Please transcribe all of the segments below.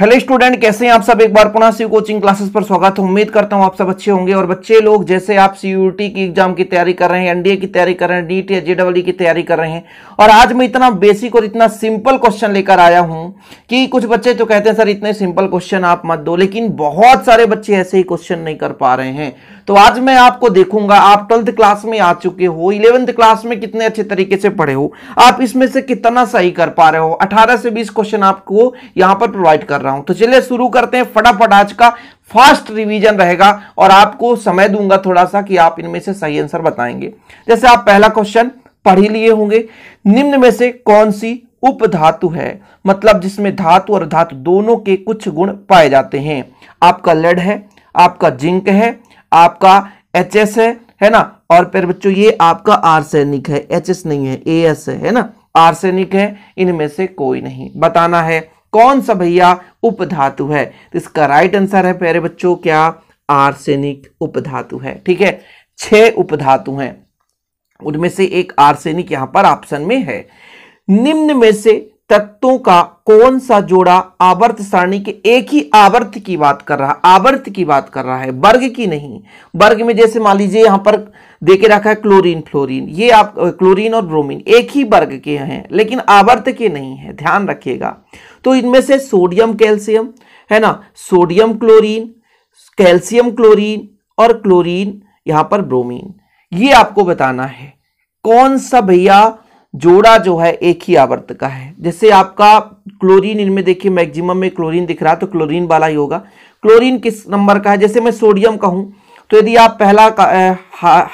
hello student कैसे हैं आप सब एक बार पुनः सी कोचिंग क्लासेस पर स्वागत है उम्मीद करता हूं आप सब अच्छे होंगे और बच्चे लोग जैसे आप सी की एग्जाम की तैयारी कर रहे हैं एनडीए की तैयारी कर रहे हैं डी टी जेडब्ल्यू की तैयारी कर रहे हैं और आज मैं इतना बेसिक और इतना सिंपल क्वेश्चन लेकर आया हूं कि कुछ बच्चे तो कहते हैं सर इतने सिंपल क्वेश्चन आप मत दो लेकिन बहुत सारे बच्चे ऐसे ही क्वेश्चन नहीं कर पा रहे हैं तो आज मैं आपको देखूंगा आप ट्वेल्थ क्लास में आ चुके हो इलेवेंथ क्लास में कितने अच्छे तरीके से पढ़े हो आप इसमें से कितना सही कर पा रहे हो अठारह से बीस क्वेश्चन आपको यहां पर प्रोवाइड कर रहा हूं तो चलिए शुरू करते हैं फटाफट आज का फास्ट रिवीजन रहेगा और आपको समय दूंगा थोड़ा सा कि आप इनमें से सही आंसर बताएंगे जैसे आप पहला क्वेश्चन पढ़ ही लिए होंगे निम्न में से कौन सी उपधातु है मतलब जिसमें धातु और धातु दोनों के कुछ गुण पाए जाते हैं आपका लेड है आपका जिंक है आपका एच है है ना और फिर बच्चों ये आपका आर्सेनिक है एच नहीं है ए है है ना आर्सेनिक है इनमें से कोई नहीं बताना है कौन सा भैया उपधातु है तो इसका राइट आंसर है प्यारे बच्चों क्या आर्सेनिक उपधातु है ठीक है छह उपधातु हैं उनमें से एक आर्सेनिक यहां पर ऑप्शन में है निम्न में से तत्वों का कौन सा जोड़ा आवर्त सारणी के एक ही आवर्त की बात कर रहा आवर्त की बात कर रहा है वर्ग की नहीं वर्ग में जैसे मान लीजिए यहां पर देके रखा है क्लोरीन फ्लोरीन ये आप क्लोरीन और ब्रोमीन एक ही वर्ग के हैं लेकिन आवर्त के नहीं है ध्यान रखिएगा तो इनमें से सोडियम कैल्शियम है ना सोडियम क्लोरीन कैल्शियम क्लोरीन और क्लोरीन यहां पर ब्रोमीन ये आपको बताना है कौन सा भैया जोड़ा जो है एक ही आवर्त का है जैसे आपका क्लोरीन इनमें देखिए मैक्सिमम में क्लोरीन दिख रहा है तो क्लोरीन वाला ही होगा क्लोरीन किस नंबर का है जैसे मैं सोडियम का हूं तो यदि आप पहला का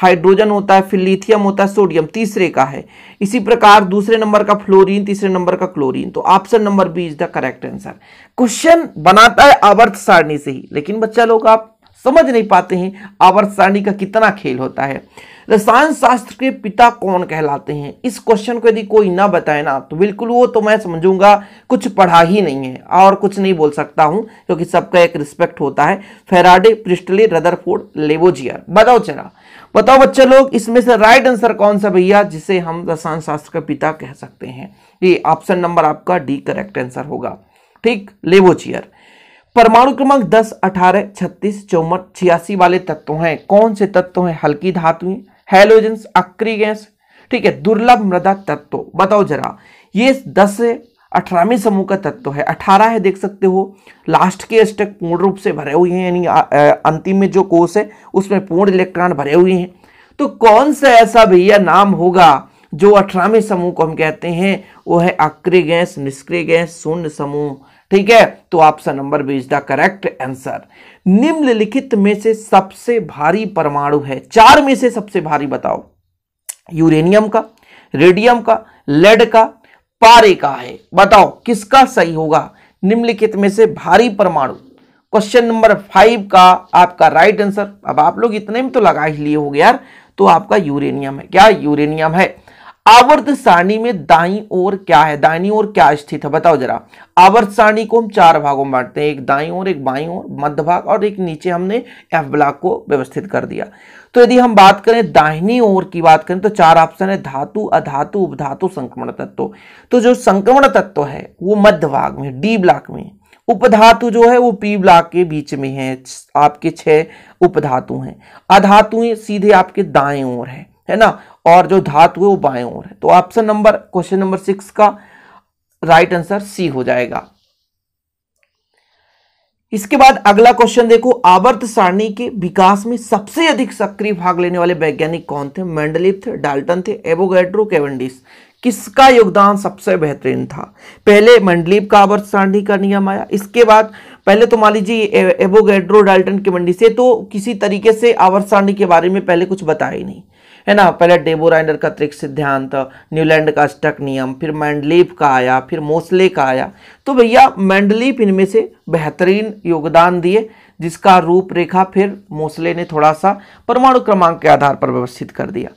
हाइड्रोजन होता है फिर लिथियम होता है सोडियम तीसरे का है इसी प्रकार दूसरे नंबर का फ्लोरीन तीसरे नंबर का क्लोरीन तो option number B is the correct answer question बनाता है आवर्त सारणी से ही लेकिन बच्चा लोग आप समझ नहीं पाते हैं आवर्त सारणी का कितना खेल होता है रसायन शास्त्र के पिता कौन कहलाते हैं इस क्वेश्चन को यदि कोई ना बताए ना तो बिल्कुल वो तो मैं समझूंगा कुछ पढ़ा ही नहीं है और कुछ नहीं बोल सकता हूं क्योंकि सबका एक रिस्पेक्ट होता है फेराडे प्रिस्टली रदरफोर्ड लेवोजियर बताओ चला बताओ बच्चे लोग इसमें से राइट आंसर कौन सा भैया जिसे हम रसायन शास्त्र का पिता कह सकते हैं ये ऑप्शन नंबर आपका डी करेक्ट आंसर होगा ठीक लेवोचियर परमाणु क्रमांक 10, 18, 36, चौवन छियासी वाले तत्व हैं कौन से तत्व हैं हल्की धातुएं हेलोजन अक्री गैस ठीक है दुर्लभ मृदा तत्व बताओ जरा ये दस से अठारहवीं समूह का तत्व है अठारह है देख सकते हो लास्ट के स्टेक पूर्ण रूप से भरे हुए हैं यानी अंतिम में जो कोष है उसमें पूर्ण इलेक्ट्रॉन भरे हुए हैं तो कौन सा ऐसा भैया नाम होगा जो अठारहवें समूह को हम कहते हैं वो है अक्रिय गैस निष्क्रिय गैस शून्य समूह ठीक है तो option number B is the correct answer निम्नलिखित में से सबसे भारी परमाणु है चार में से सबसे भारी बताओ यूरेनियम का रेडियम का लेड का पारे का है बताओ किसका सही होगा निम्नलिखित में से भारी परमाणु क्वेश्चन नंबर फाइव का आपका राइट आंसर अब आप लोग इतने में तो लगा ही लिए होगे यार तो आपका यूरेनियम है क्या यूरेनियम है आवर्त सारणी में दाई और क्या है दाइनी और क्या स्थित है बताओ जरा आवर्त सारणी को हम चार भागों में बांटते हैं एक दाई और एक बाई और मध्य भाग और एक नीचे हमने एफ ब्लॉक को व्यवस्थित कर दिया तो यदि हम बात करें दाहिनी ओर की बात करें तो चार ऑप्शन है धातु अधातु उपधातु संक्रमण तत्व तो जो संक्रमण तत्व है वो मध्य भाग में डी ब्लॉक में उपधातु जो है वो पी ब्लॉक के बीच में है आपके छह उपधातु हैं अधातु सीधे आपके दाएं ओर है है ना और जो धातु है वो बाएं ओर है तो option number question number six का राइट आंसर सी हो जाएगा इसके बाद अगला क्वेश्चन देखो आवर्त सारणी के विकास में सबसे अधिक सक्रिय भाग लेने वाले वैज्ञानिक कौन थे मेंडलिप थे डाल्टन थे एबोगेड्रो केवेंडिस किसका योगदान सबसे बेहतरीन था पहले मंडलीप का आवर्त सारणी का नियम आया इसके बाद पहले तो मान लीजिए एबोगेड्रो डाल्टन के मंडी से तो किसी तरीके से आवर्त सारणी के बारे में पहले कुछ बताया ही नहीं है ना पहले डेबोराइनर का त्रिक सिद्धांत न्यूलैंड का स्टक नियम फिर मैंडलीप का आया फिर मोसले का आया तो भैया मैंडलीप इनमें से बेहतरीन योगदान दिए जिसका रूपरेखा फिर मोसले ने थोड़ा सा परमाणु क्रमांक के आधार पर व्यवस्थित कर दिया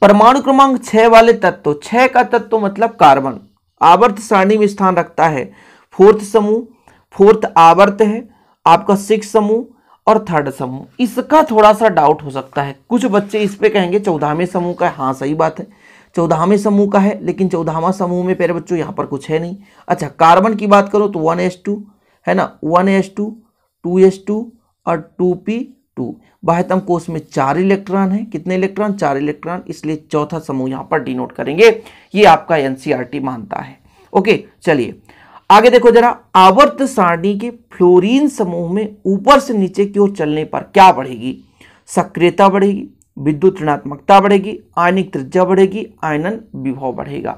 परमाणु क्रमांक छः वाले तत्व छः का तत्व मतलब कार्बन आवर्त सारणी में स्थान रखता है फोर्थ समूह फोर्थ आवर्त है आपका सिक्स समूह और थर्ड समूह इसका थोड़ा सा डाउट हो सकता है कुछ बच्चे इस पे कहेंगे चौदहवें समूह का हाँ सही बात है चौदहवें समूह का है लेकिन चौदहवा समूह में पेरे बच्चों यहाँ पर कुछ है नहीं अच्छा कार्बन की बात करो तो वन एस टू है ना one S two two S two और टू पी टू बाहतम कोष में चार इलेक्ट्रॉन है कितने इलेक्ट्रॉन चार इलेक्ट्रॉन इसलिए चौथा समूह यहाँ पर डिनोट करेंगे ये आपका एनसीईआरटी e मानता है ओके चलिए आगे देखो जरा आवर्त सारणी के फ्लोरीन समूह में ऊपर से नीचे की ओर चलने पर क्या बढ़ेगी सक्रियता बढ़ेगी विद्युत ऋणात्मकता बढ़ेगी आयनिक त्रिज्या बढ़ेगी आयनन विभव बढ़ेगा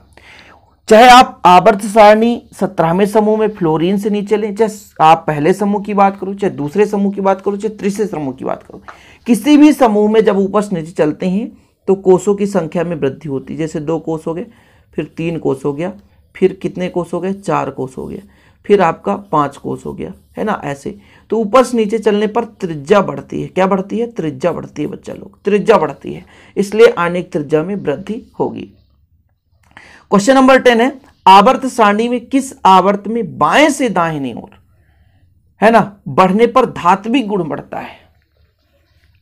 चाहे आप आवर्त सारणी सत्रहवें समूह में फ्लोरीन से नीचे लें चाहे आप पहले समूह की बात करो चाहे दूसरे समूह की बात करो चाहे तीसरे समूह की बात करो किसी भी समूह में जब ऊपर से नीचे चलते हैं तो कोषों की संख्या में वृद्धि होती है जैसे दो कोष हो गए फिर तीन कोष हो गया फिर कितने कोस हो गए चार कोस हो गया फिर आपका पांच कोस हो गया है ना ऐसे तो ऊपर से नीचे चलने पर त्रिज्या बढ़ती है क्या बढ़ती है त्रिज्या बढ़ती है बच्चा लोग त्रिज्या बढ़ती है इसलिए आनेक त्रिज्या में वृद्धि होगी क्वेश्चन नंबर टेन है आवर्त सारणी में किस आवर्त में बाएं से दाहिनी ओर है ना बढ़ने पर धात्विक गुण बढ़ता है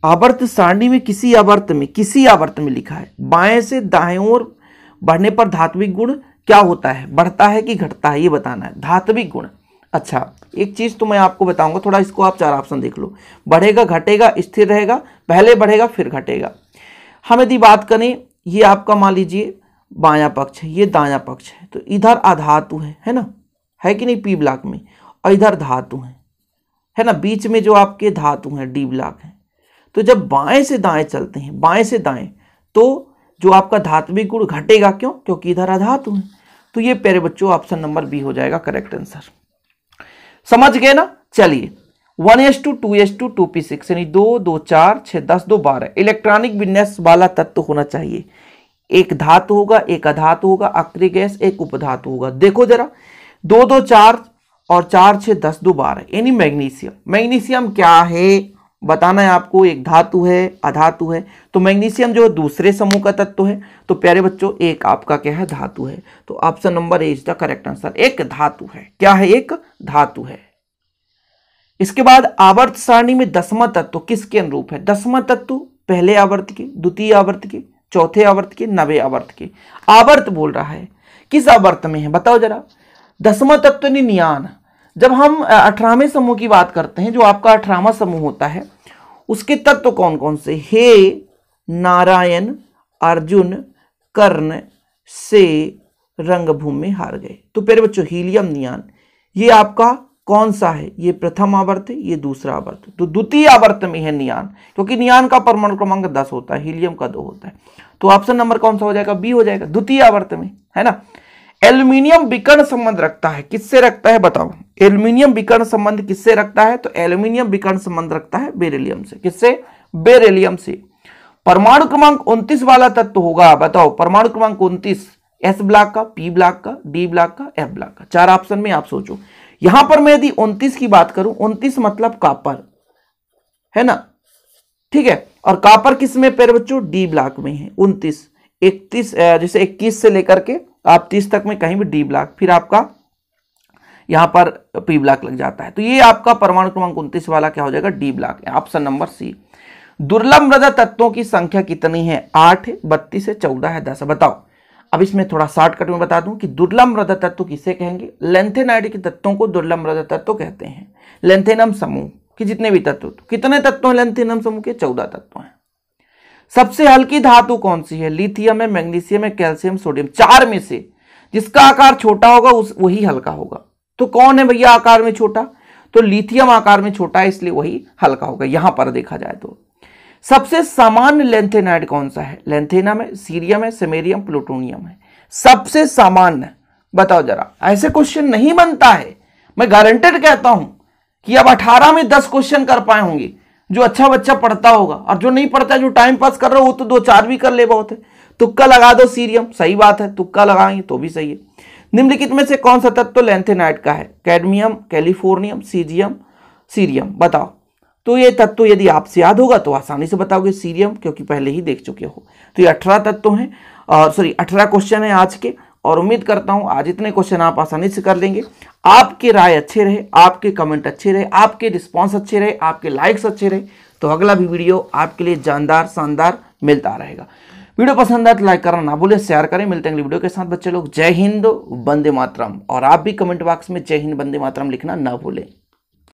आवर्त सारणी में किसी आवर्त में किसी आवर्त में लिखा है बाएं से दाएं ओर बढ़ने पर धात्विक गुण क्या होता है बढ़ता है कि घटता है ये बताना है धात्विक गुण अच्छा एक चीज़ तो मैं आपको बताऊंगा थोड़ा इसको आप चार ऑप्शन देख लो बढ़ेगा घटेगा स्थिर रहेगा पहले बढ़ेगा फिर घटेगा हम यदि बात करें ये आपका मान लीजिए बाया पक्ष है ये दाया पक्ष है तो इधर अधातु है है ना है कि नहीं पी ब्लॉक में और इधर धातु है है ना बीच में जो आपके धातु हैं डी ब्लॉक है तो जब बाएं से दाएं चलते हैं बाएं से दाएं तो जो आपका धात्विक गुण घटेगा क्यों क्योंकि इधर अधातु है तो ये प्यारे बच्चों ऑप्शन नंबर बी हो जाएगा करेक्ट आंसर समझ गए ना चलिए one S two two S two two P six यानी दो दो चार छः दस दो बारह इलेक्ट्रॉनिक विन्यास वाला तत्व होना चाहिए एक धातु होगा एक अधातु होगा अक्री गैस एक उपधातु होगा देखो जरा दो दो चार और चार छः दस दो बारह यानी मैग्नीशियम मैग्नीशियम क्या है बताना है आपको एक धातु है अधातु है तो मैग्नीशियम जो दूसरे समूह का तत्व है तो प्यारे बच्चों एक आपका क्या है धातु है तो option number A is the correct answer एक धातु है क्या है एक धातु है इसके बाद आवर्त सारणी में दसवा तत्व किसके अनुरूप है दसवा तत्व पहले आवर्त के द्वितीय आवर्त के चौथे आवर्त के नवे आवर्त के आवर्त बोल रहा है किस आवर्त में है बताओ जरा दसवा तत्व नियान जब हम अठारहवें समूह की बात करते हैं जो आपका अठारहवा समूह होता है उसके तत्व कौन कौन से हे नारायण अर्जुन कर्ण से रंगभूमि हार गए तो प्यारे बच्चों हीलियम नियान ये आपका कौन सा है ये प्रथम आवर्त है ये दूसरा आवर्त तो द्वितीय आवर्त में है नियान क्योंकि नियान का परमाणु क्रमांक दस होता है हीलियम का दो होता है तो ऑप्शन नंबर कौन सा हो जाएगा बी हो जाएगा द्वितीय आवर्त में है ना एल्यूमिनियम विकर्ण संबंध रखता है किससे रखता है बताओ एल्यूमिनियम विकर्ण संबंध किससे रखता है तो एल्यूमिनियम विकर्ण संबंध रखता है बेरेलियम से किससे बेरेलियम से परमाणु क्रमांक उन्तीस वाला तत्व होगा बताओ परमाणु क्रमांक उन्तीस एस ब्लॉक का पी ब्लॉक का डी ब्लॉक का एफ ब्लॉक का चार ऑप्शन में आप सोचो यहां पर मैं यदि उन्तीस की बात करूं उन्तीस मतलब कापर है ना ठीक है और कापर किस में पेड़ बच्चों डी ब्लॉक में है उन्तीस इकतीस जैसे इक्कीस से लेकर के तो आप तीस तक में कहीं भी डी ब्लॉक फिर आपका यहां पर पी ब्लॉक लग जाता है तो ये आपका परमाणु क्रमांक उन्तीस वाला क्या हो जाएगा D block option number C दुर्लभ मृदा तत्वों की संख्या कितनी है आठ बत्तीस है चौदह है दस बताओ अब इसमें थोड़ा शॉर्टकट में बता दूं कि दुर्लभ मृदा तत्व किसे कहेंगे लेंथेनाइड के तत्वों को दुर्लभ मृदा तत्व कहते हैं लेंथेनम समूह कि जितने भी तत्व कितने तत्व हैं लेंथेनम समूह के चौदह तत्व हैं सबसे हल्की धातु कौन सी है लिथियम है मैग्नीशियम है कैल्शियम सोडियम चार में से जिसका आकार छोटा होगा उस वही हल्का होगा तो कौन है भैया आकार में छोटा तो लिथियम आकार में छोटा है इसलिए वही हल्का होगा यहां पर देखा जाए तो सबसे सामान्य लेंथेनाइड कौन सा है लेंथेनम है सीरियम है सेमेरियम प्लूटोनियम है सबसे सामान्य बताओ जरा ऐसे क्वेश्चन नहीं बनता है मैं गारंटेड कहता हूं कि अब 18 में 10 क्वेश्चन कर पाए होंगे जो अच्छा बच्चा पढ़ता होगा और जो नहीं पढ़ता जो टाइम पास कर रहा हो वो तो दो चार भी कर ले बहुत है तुक्का लगा दो सीरियम सही बात है तुक्का लगाएंगे तो भी सही है निम्नलिखित में से कौन सा तत्व तो लेंथेनाइट का है कैडमियम कैलिफोर्नियम सीजियम सीरियम बताओ तो ये तत्व यदि आपसे याद होगा तो आसानी से बताओगे सीरियम क्योंकि पहले ही देख चुके हो तो ये अठारह तत्व हैं और सॉरी अठारह क्वेश्चन है आज के और उम्मीद करता हूँ आज इतने क्वेश्चन आप आसानी से कर लेंगे आपके राय अच्छे रहे आपके कमेंट अच्छे रहे आपके रिस्पॉन्स अच्छे रहे आपके लाइक्स अच्छे रहे तो अगला भी वीडियो आपके लिए जानदार शानदार मिलता रहेगा वीडियो पसंद आए तो लाइक करना ना भूलें शेयर करें मिलते हैं वीडियो के साथ बच्चे लोग जय हिंद वंदे मातरम और आप भी कमेंट बॉक्स में जय हिंद वंदे मातरम लिखना ना भूलें